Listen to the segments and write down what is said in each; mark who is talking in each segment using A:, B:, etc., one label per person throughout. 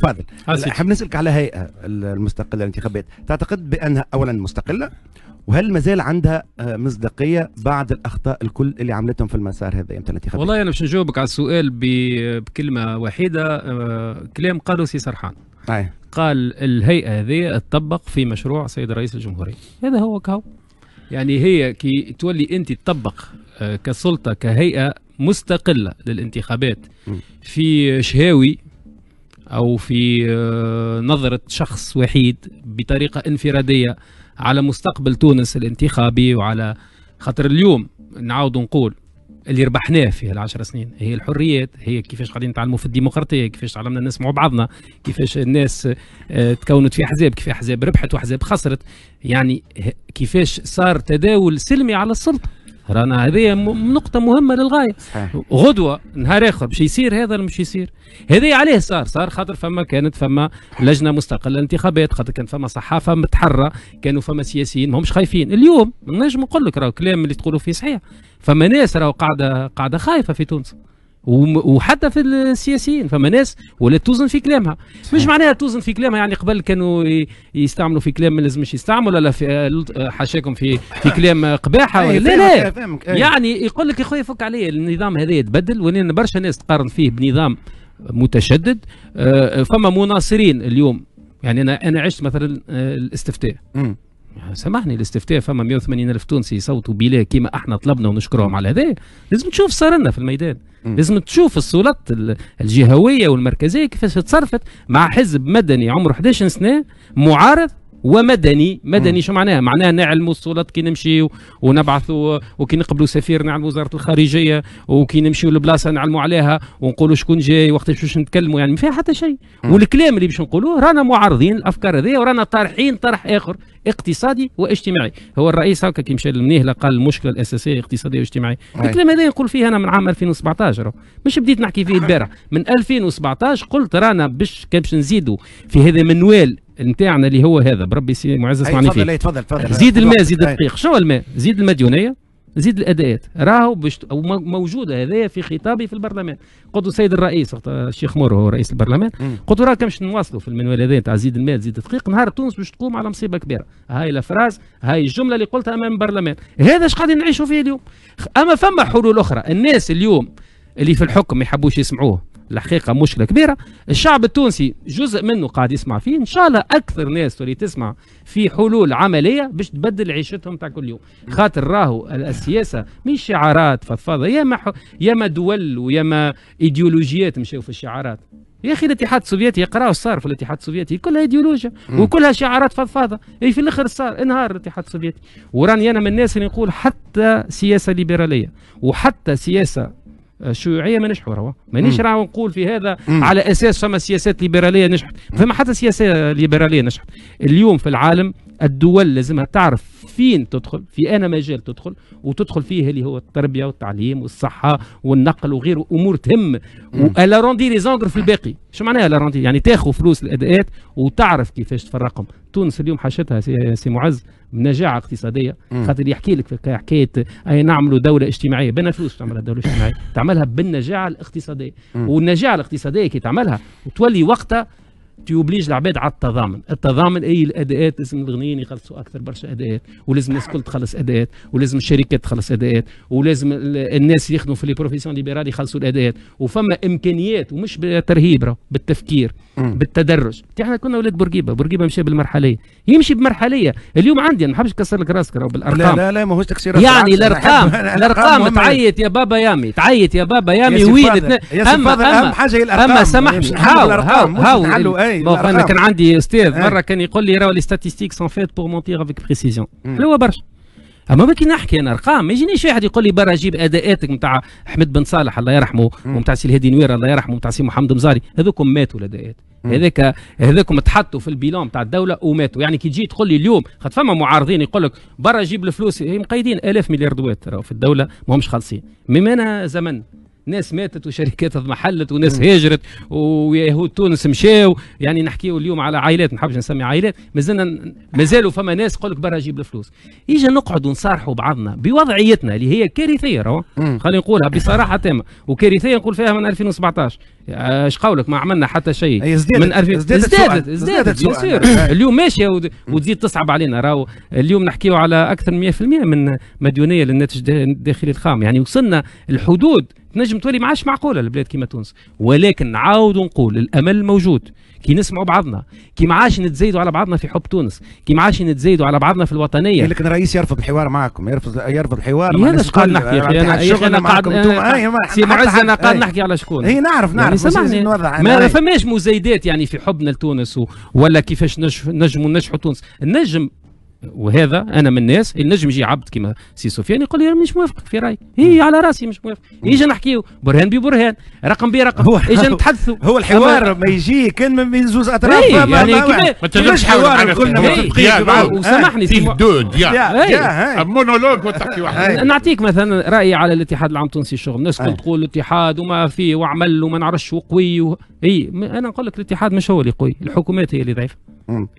A: تفضل حاب نسالك على هيئه المستقله اللي تعتقد بانها اولا مستقله وهل مازال عندها آه، مصداقيه بعد الاخطاء الكل اللي عملتهم في المسار هذا يمتى الانتخابات والله انا باش نجاوبك على السؤال بكلمه وحيده آه، كلام قالوا سي سرحان أي. قال الهيئه هذه تطبق في مشروع سيد رئيس الجمهوريه هذا هو كهو يعني هي كي تولي انت تطبق آه، كسلطه كهيئه مستقله للانتخابات في شهاوي او في آه، نظره شخص وحيد بطريقه انفراديه على مستقبل تونس الانتخابي وعلى خاطر اليوم نعاود نقول اللي ربحناه في العشر سنين هي الحريات هي كيفاش قاعدين نتعلموا في الديمقراطيه كيفاش تعلمنا نسمعوا بعضنا كيفاش الناس آه، تكونت في احزاب كيف احزاب ربحت واحزاب خسرت يعني كيفاش صار تداول سلمي على السلطه رانا هذه نقطة مهمة للغاية صحيح. غدوة نهار آخر باش يصير هذا ولا مش يصير هذا عليه صار صار خاطر فما كانت فما لجنة مستقلة انتخابات خاطر كان فما صحافة متحرة كانوا فما سياسيين ما همش خايفين اليوم نجم نقول لك راهو الكلام اللي تقولوا فيه صحيح فما ناس راهو قاعدة قاعدة خايفة في تونس وحتى في السياسيين فما ناس ولات توزن في كلامها مش معناها توزن في كلامها يعني قبل كانوا يستعملوا في كلام ما لازمش يستعملوا ولا في آه، آه، حاشاكم في في آه. كلام قباحه ولا لا لا يعني يقول لك يا خويا فك عليا النظام هذا يتبدل ولان برشا ناس تقارن فيه بنظام متشدد فما مناصرين اليوم يعني انا انا عشت مثلا الاستفتاء سامحني الاستفتاء فما 180 الف تونسي يصوتوا بلا كيما احنا طلبنا ونشكرهم على هذا لازم تشوف لنا في الميدان لازم تشوف السلطات الجهويه والمركزيه كيفاش تصرفت مع حزب مدني عمره 11 سنه معارض ومدني مدني شو معناها معناها نعلموا السلطات كي نمشي ونبعثوا وكي نقبلوا سفير نعلموا وزاره الخارجيه وكي نمشيوا لبلاصه نعلموا عليها ونقولوا شكون جاي وقت باش نتكلموا يعني ما فيها حتى شيء والكلام اللي باش نقولوه رانا معارضين الافكار هذه ورانا طارحين طرح اخر اقتصادي واجتماعي هو الرئيس هكا كي مشى للمنيه قال المشكله الاساسيه اقتصاديه واجتماعيه الكلام هذا نقول فيه انا من عام 2017 مش بديت نحكي فيه البارح من 2017 قلت رانا باش كان باش نزيدوا في هذا منوال نتاعنا اللي هو هذا بربي سي معزز معني فيه تفضل تفضل زيد الماء زيد الدقيق شنو الماء زيد المديونيه زيد الاداءات راهو بشت... موجوده هذايا في خطابي في البرلمان قلت السيد الرئيس الشيخ مور هو رئيس البرلمان قلت راه كمش نواصلوا في المنوال هذايا تاع زيد الماء زيد الدقيق نهار تونس باش تقوم على مصيبه كبيره هاي الافراز هاي الجمله اللي قلتها امام البرلمان هذا اش قاعدين نعيشوا فيه اليوم اما فما حلول اخرى الناس اليوم اللي في الحكم ما يحبوش يسمعوه الحقيقة مشكلة كبيرة الشعب التونسي جزء منه قاعد يسمع فيه إن شاء الله أكثر ناس تولي تسمع في حلول عملية باش تبدل عيشتهم تاع كل يوم خاطر راهو السياسة مش شعارات فضفاضة ياما ياما دول وياما ايديولوجيات مشاو في الشعارات يا اخي الاتحاد السوفيتي يقراوا صار في الاتحاد السوفيتي كلها ايديولوجيا وكلها شعارات فضفاضه اي في الاخر صار انهار الاتحاد السوفيتي وراني انا من الناس اللي نقول حتى سياسه ليبراليه وحتى سياسه الشيوعيه ما نجحوا راهو مانيش راه نقول في هذا مم. على اساس فما سياسات ليبراليه نجحت فما حتى سياسه ليبراليه نجحت اليوم في العالم الدول لازمها تعرف فين تدخل في انا مجال تدخل وتدخل فيه اللي هو التربيه والتعليم والصحه والنقل وغيره امور تهم ولا روندي لي زونغر في الباقي شو معناها لا روندي يعني تاخذ فلوس الاداءات وتعرف كيفاش تفرقهم تونس اليوم حاشتها سي معز بنجاعه اقتصاديه خاطر يحكي لك في حكايه اي نعملوا دوله اجتماعيه بنا فلوس تعملها دوله اجتماعيه تعملها بالنجاعه الاقتصاديه والنجاعه الاقتصاديه كي تعملها وتولي وقتها تيوبليج العباد على التضامن، التضامن اي الاداءات لازم الغنيين يخلصوا اكثر برشا اداءات، ولازم الناس الكل تخلص اداءات، ولازم الشركات تخلص اداءات، ولازم الناس اللي يخدموا في لي بروفيسيون ليبرال يخلصوا الاداءات، وفما امكانيات ومش بالترهيب بالتفكير بالتدرج، احنا كنا ولاد بورقيبه، بورقيبه مشى بالمرحليه، يمشي بمرحليه، اليوم عندي ما نحبش نكسر لك راسك بالارقام لا لا لا ماهوش تكسير يعني الارقام الارقام تعيط يا بابا يامي تعيط يا بابا يامي وين اما اهم حاجه هي الارقام اما سامحني هاو هاو هاو بوف انا كان عندي استاذ مره كان يقول لي راهو لي ستاتيستيك سون فيت بور مونتيغ افيك بريسيزيون حلوه برشا اما كي نحكي انا ارقام ما يجينيش واحد يقول لي برا جيب اداءاتك نتاع احمد بن صالح الله يرحمه ونتاع سي الهادي نوير الله يرحمه ونتاع سي محمد مزاري هذوكم ماتوا الاداءات هذاك هذاكم تحطوا في البيلون نتاع الدوله وماتوا يعني كي تجي تقول لي اليوم خاطر فما معارضين يقول لك برا جيب الفلوس مقيدين الاف ملياردوات دوات في الدوله ماهمش خالصين مما انا زمن ناس ماتت وشركات اضمحلت وناس هاجرت ويهود تونس مشاو يعني نحكيو اليوم على عائلات ما نحبش نسمي عائلات مازلنا مازالوا فما ناس قولك لك برا جيب الفلوس يجي نقعد ونصارحوا بعضنا بوضعيتنا اللي هي كارثيه راهو خلينا نقولها بصراحه تامه وكارثيه نقول فيها من 2017 آه، اش قولك ما عملنا حتى شيء من 2000 ازدادت ازدادت يصير اليوم ماشيه وتزيد تصعب علينا راهو اليوم نحكيو على اكثر من 100% من مديونيه للناتج الداخلي الخام يعني وصلنا الحدود تنجم تولي ما عادش معقوله البلاد كيما تونس ولكن نعاود نقول الامل موجود كي نسمعوا بعضنا كي ما عادش نتزايدوا على بعضنا في حب تونس كي ما عادش نتزايدوا على بعضنا في الوطنيه لكن الرئيس يرفض الحوار معكم يرفض يرفض الحوار مع الناس نحكي يا اخي انا قاعد سي معز انا قاعد نحكي على شكون هي نعرف نعرف يعني سمعني ما فماش مزايدات يعني في حبنا لتونس ولا كيفاش نجموا نجحوا تونس النجم وهذا انا من الناس النجم يجي عبد كما سي سفيان يقول لي انا مش موافق في رايي هي على راسي مش موافق يجي نحكيو برهان ببرهان رقم برقم هو يجي نتحدثوا هو الحوار ما يجي كان من زوز اطراف إيه ما يعني ما تنجمش حوار كلنا متفقين وسامحني في يا يا إيه. مونولوج وتحكي واحد نعطيك مثلا رايي على الاتحاد العام التونسي الشغل الناس كل تقول الاتحاد وما فيه وعمل وما نعرفش وقوي اي انا نقول لك الاتحاد مش هو اللي قوي الحكومات هي اللي ضعيفه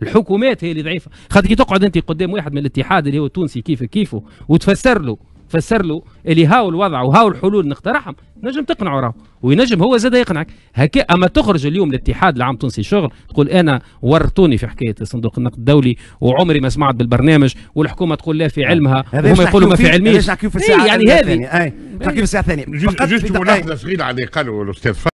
A: الحكومات هي اللي ضعيفه خاطر كي تقعد انت قدام واحد من الاتحاد اللي هو التونسي كيف كيفه وتفسر له فسر له اللي هاو الوضع وهاو الحلول نقترحهم نجم تقنعه راهو وينجم هو زاد يقنعك هكا اما تخرج اليوم الاتحاد العام التونسي شغل تقول انا ورطوني في حكايه صندوق النقد الدولي وعمري ما سمعت بالبرنامج والحكومه تقول لا في آه. علمها وهم يقولوا ما في علميش إيه، يعني هذه تحكي في الساعه الثانيه فقط جوج ملاحظه صغيره على اللي قالوا الاستاذ